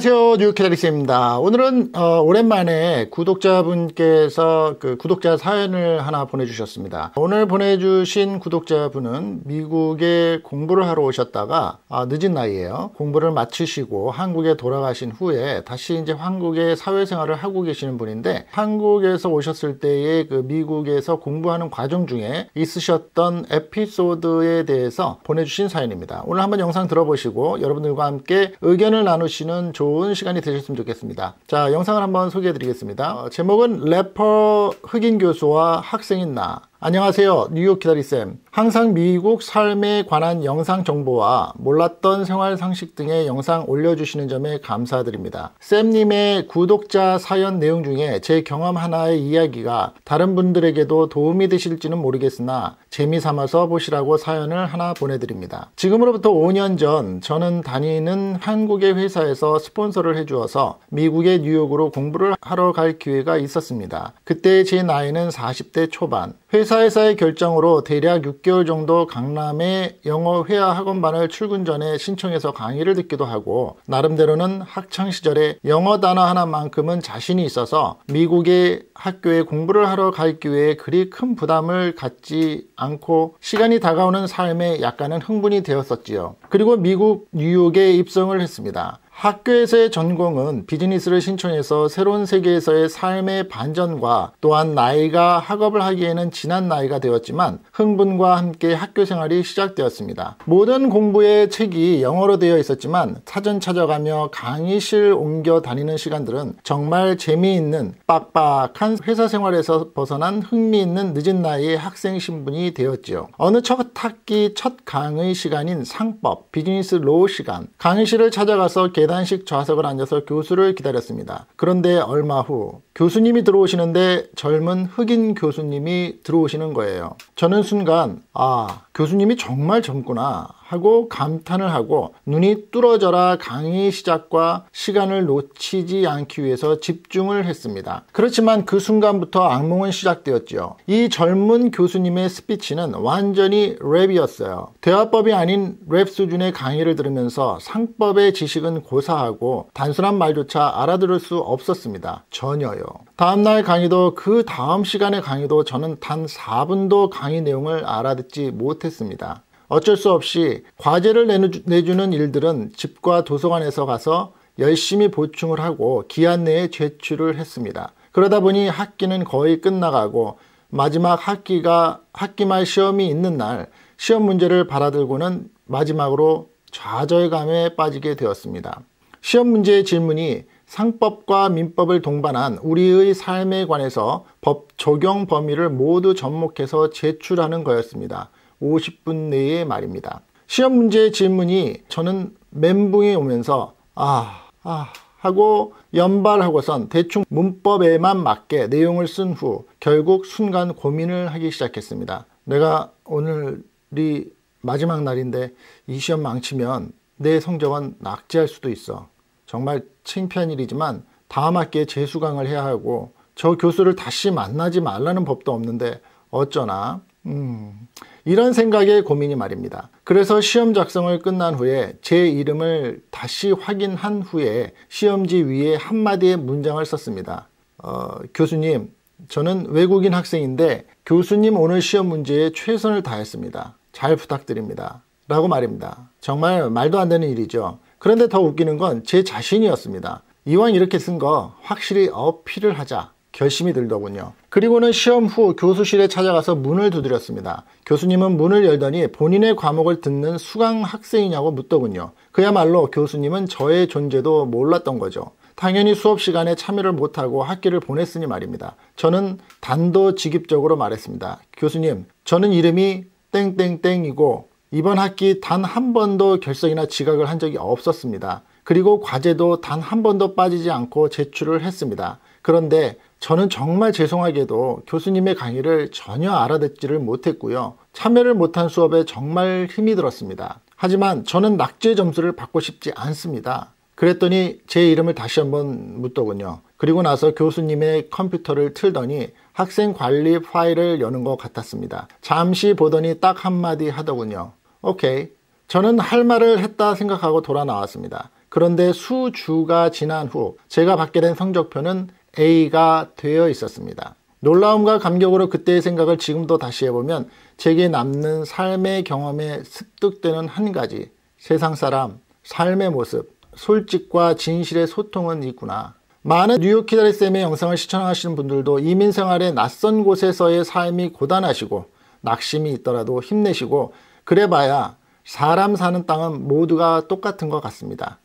안녕하세요. 뉴캐릭스입니다. 오늘은 어, 오랜만에 구독자분께서 그 구독자 사연을 하나 보내주셨습니다. 오늘 보내주신 구독자분은 미국에 공부를 하러 오셨다가 아, 늦은 나이에요. 공부를 마치시고 한국에 돌아가신 후에 다시 이제 한국의 사회생활을 하고 계시는 분인데 한국에서 오셨을 때의 그 미국에서 공부하는 과정 중에 있으셨던 에피소드에 대해서 보내주신 사연입니다. 오늘 한번 영상 들어보시고 여러분들과 함께 의견을 나누시는 좋 좋은 시간이 되셨으면 좋겠습니다. 자, 영상을 한번 소개해 드리겠습니다. 어, 제목은 래퍼 흑인 교수와 학생인 나. 안녕하세요. 뉴욕 기다리쌤. 항상 미국 삶에 관한 영상 정보와 몰랐던 생활 상식 등의 영상 올려주시는 점에 감사드립니다. 쌤님의 구독자 사연 내용 중에 제 경험 하나의 이야기가 다른 분들에게도 도움이 되실지는 모르겠으나 재미삼아서 보시라고 사연을 하나 보내드립니다. 지금으로부터 5년 전 저는 다니는 한국의 회사에서 스폰서를 해주어서 미국의 뉴욕으로 공부를 하러 갈 기회가 있었습니다. 그때 제 나이는 40대 초반. 회사에서의 결정으로 대략 6개월 정도 강남의 영어 회화 학원반을 출근 전에 신청해서 강의를 듣기도 하고 나름대로는 학창 시절에 영어 단어 하나만큼은 자신이 있어서 미국의 학교에 공부를 하러 갈기회에 그리 큰 부담을 갖지 않고 시간이 다가오는 삶에 약간은 흥분이 되었었지요. 그리고 미국 뉴욕에 입성을 했습니다. 학교에서의 전공은 비즈니스를 신청해서 새로운 세계에서의 삶의 반전과 또한 나이가 학업을 하기에는 지난 나이가 되었지만 흥분과 함께 학교 생활이 시작되었습니다. 모든 공부의 책이 영어로 되어 있었지만 사전 찾아가며 강의실 옮겨 다니는 시간들은 정말 재미있는 빡빡한 회사 생활에서 벗어난 흥미있는 늦은 나이의 학생 신분이 되었지요. 어느 첫 학기 첫 강의 시간인 상법, 비즈니스 로우 시간, 강의실을 찾아가서 계 계단식 좌석을 앉아서 교수를 기다렸습니다. 그런데 얼마 후 교수님이 들어오시는데 젊은 흑인 교수님이 들어오시는 거예요. 저는 순간 아 교수님이 정말 젊구나 하고 감탄을 하고 눈이 뚫어져라 강의 시작과 시간을 놓치지 않기 위해서 집중을 했습니다. 그렇지만 그 순간부터 악몽은 시작되었지요. 이 젊은 교수님의 스피치는 완전히 랩이었어요. 대화법이 아닌 랩 수준의 강의를 들으면서 상법의 지식은 고사하고 단순한 말조차 알아들을 수 없었습니다. 전혀요. 다음날 강의도 그 다음 시간의 강의도 저는 단 4분도 강의 내용을 알아듣지 못했습니다. 어쩔 수 없이 과제를 내주는 일들은 집과 도서관에서 가서 열심히 보충을 하고 기한 내에 제출을 했습니다. 그러다 보니 학기는 거의 끝나가고 마지막 학기가 학기 말 시험이 있는 날 시험 문제를 받아들고는 마지막으로 좌절감에 빠지게 되었습니다. 시험 문제의 질문이 상법과 민법을 동반한 우리의 삶에 관해서 법 적용 범위를 모두 접목해서 제출하는 거였습니다. 50분 내에 말입니다. 시험 문제 의 질문이 저는 멘붕이 오면서 아, 아 하고 연발하고선 대충 문법에만 맞게 내용을 쓴 후 결국 순간 고민을 하기 시작했습니다. 내가 오늘이 마지막 날인데 이 시험 망치면 내 성적은 낙제할 수도 있어. 정말 창피한 일이지만 다음 학기에 재수강을 해야 하고 저 교수를 다시 만나지 말라는 법도 없는데 어쩌나 음, 이런 생각에 고민이 말입니다. 그래서 시험 작성을 끝난 후에 제 이름을 다시 확인한 후에 시험지 위에 한마디의 문장을 썼습니다. 어, 교수님, 저는 외국인 학생인데 교수님 오늘 시험 문제에 최선을 다했습니다. 잘 부탁드립니다. 라고 말입니다. 정말 말도 안 되는 일이죠. 그런데 더 웃기는 건 제 자신이었습니다. 이왕 이렇게 쓴 거 확실히 어필을 하자 결심이 들더군요. 그리고는 시험 후 교수실에 찾아가서 문을 두드렸습니다. 교수님은 문을 열더니 본인의 과목을 듣는 수강 학생이냐고 묻더군요. 그야말로 교수님은 저의 존재도 몰랐던 거죠. 당연히 수업 시간에 참여를 못하고 학기를 보냈으니 말입니다. 저는 단도직입적으로 말했습니다. 교수님, 저는 이름이 땡땡땡이고 이번 학기 단 한 번도 결석이나 지각을 한 적이 없었습니다. 그리고 과제도 단 한 번도 빠지지 않고 제출을 했습니다. 그런데 저는 정말 죄송하게도 교수님의 강의를 전혀 알아듣지를 못했고요. 참여를 못한 수업에 정말 힘이 들었습니다. 하지만 저는 낙제 점수를 받고 싶지 않습니다. 그랬더니 제 이름을 다시 한번 묻더군요. 그리고 나서 교수님의 컴퓨터를 틀더니 학생 관리 파일을 여는 것 같았습니다. 잠시 보더니 딱 한마디 하더군요. 오케이. 저는 할 말을 했다 생각하고 돌아 나왔습니다. 그런데 수주가 지난 후 제가 받게 된 성적표는 A가 되어 있었습니다. 놀라움과 감격으로 그때의 생각을 지금도 다시 해보면 제게 남는 삶의 경험에 습득되는 한 가지 세상 사람, 삶의 모습, 솔직과 진실의 소통은 있구나. 많은 뉴욕 키다리쌤의 영상을 시청하시는 분들도 이민 생활의 낯선 곳에서의 삶이 고단하시고 낙심이 있더라도 힘내시고 그래봐야 사람 사는 땅은 모두가 똑같은 것 같습니다.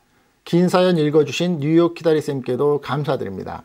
긴 사연 읽어주신 뉴욕 키다리쌤께도 감사드립니다.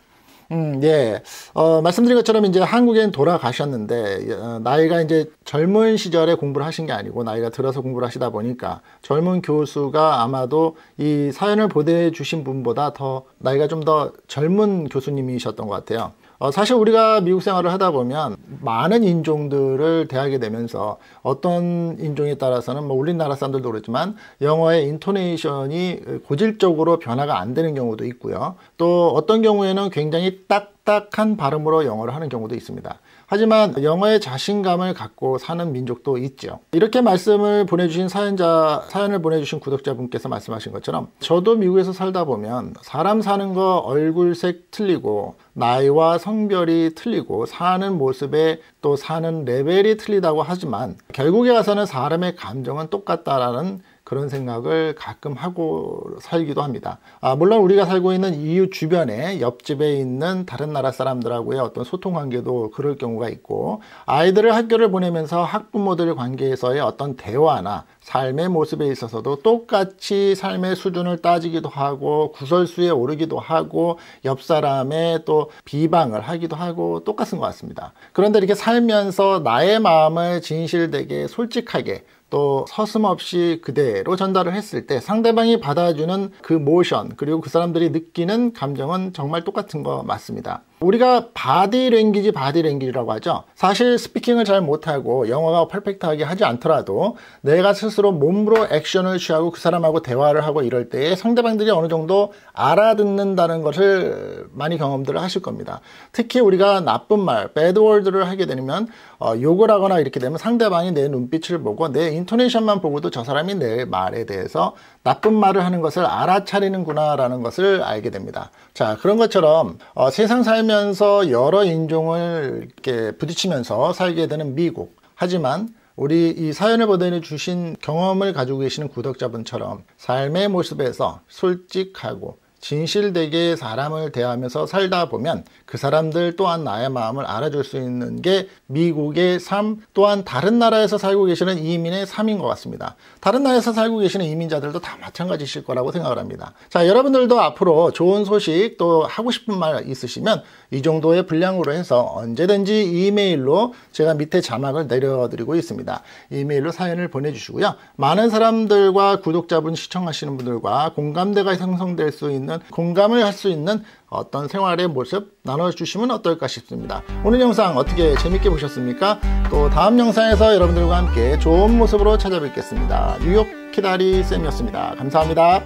음, 예. 어, 말씀드린 것처럼 이제 한국엔 돌아가셨는데, 예, 어, 나이가 이제 젊은 시절에 공부를 하신 게 아니고, 나이가 들어서 공부를 하시다 보니까, 젊은 교수가 아마도 이 사연을 보내주신 분보다 더, 나이가 좀 더 젊은 교수님이셨던 것 같아요. 어, 사실 우리가 미국 생활을 하다 보면 많은 인종들을 대하게 되면서 어떤 인종에 따라서는 뭐 우리나라 사람들도 그렇지만 영어의 인토네이션이 고질적으로 변화가 안 되는 경우도 있고요. 또 어떤 경우에는 굉장히 딱딱한 발음으로 영어를 하는 경우도 있습니다. 하지만 영어의 자신감을 갖고 사는 민족도 있죠. 이렇게 말씀을 보내주신 사연자, 사연을 보내주신 구독자분께서 말씀하신 것처럼 저도 미국에서 살다 보면 사람 사는 거 얼굴색 틀리고 나이와 성별이 틀리고 사는 모습에 또 사는 레벨이 틀리다고 하지만 결국에 와서는 사람의 감정은 똑같다라는 그런 생각을 가끔 하고 살기도 합니다. 아, 물론 우리가 살고 있는 EU 주변에 옆집에 있는 다른 나라 사람들하고의 어떤 소통 관계도 그럴 경우가 있고 아이들을 학교를 보내면서 학부모들 관계에서의 어떤 대화나 삶의 모습에 있어서도 똑같이 삶의 수준을 따지기도 하고 구설수에 오르기도 하고 옆 사람의 또 비방을 하기도 하고 똑같은 것 같습니다. 그런데 이렇게 살면서 나의 마음을 진실되게 솔직하게 또 서슴없이 그대로 전달을 했을 때 상대방이 받아주는 그 모션 그리고 그 사람들이 느끼는 감정은 정말 똑같은 거 맞습니다. 우리가 바디 랭귀지 바디 랭귀지라고 하죠 사실 스피킹을 잘 못하고 영어가 퍼펙트하게 하지 않더라도 내가 스스로 몸으로 액션을 취하고 그 사람하고 대화를 하고 이럴 때에 상대방들이 어느 정도 알아듣는다는 것을 많이 경험들을 하실 겁니다 특히 우리가 나쁜 말 배드 월드를 하게 되면 어, 욕을 하거나 이렇게 되면 상대방이 내 눈빛을 보고 내 인토네이션만 보고도 저 사람이 내 말에 대해서 나쁜 말을 하는 것을 알아차리는구나 라는 것을 알게 됩니다 자 그런 것처럼 어, 세상 삶 살면서 여러 인종을 이렇게 부딪히면서 살게 되는 미국. 하지만 우리 이 사연을 보내 주신 경험을 가지고 계시는 구독자분처럼 삶의 모습에서 솔직하고 진실되게 사람을 대하면서 살다 보면 그 사람들 또한 나의 마음을 알아줄 수 있는 게 미국의 삶 또한 다른 나라에서 살고 계시는 이민의 삶인 것 같습니다. 다른 나라에서 살고 계시는 이민자들도 다 마찬가지실 거라고 생각을 합니다. 자 여러분들도 앞으로 좋은 소식 또 하고 싶은 말 있으시면 이 정도의 분량으로 해서 언제든지 이메일로 제가 밑에 자막을 내려드리고 있습니다. 이메일로 사연을 보내주시고요. 많은 사람들과 구독자분 시청하시는 분들과 공감대가 형성될 수 있는 있는 공감을 할 수 있는 어떤 생활의 모습 나눠주시면 어떨까 싶습니다. 오늘 영상 어떻게 재밌게 보셨습니까? 또 다음 영상에서 여러분들과 함께 좋은 모습으로 찾아뵙겠습니다. 뉴욕 키다리 쌤이었습니다. 감사합니다.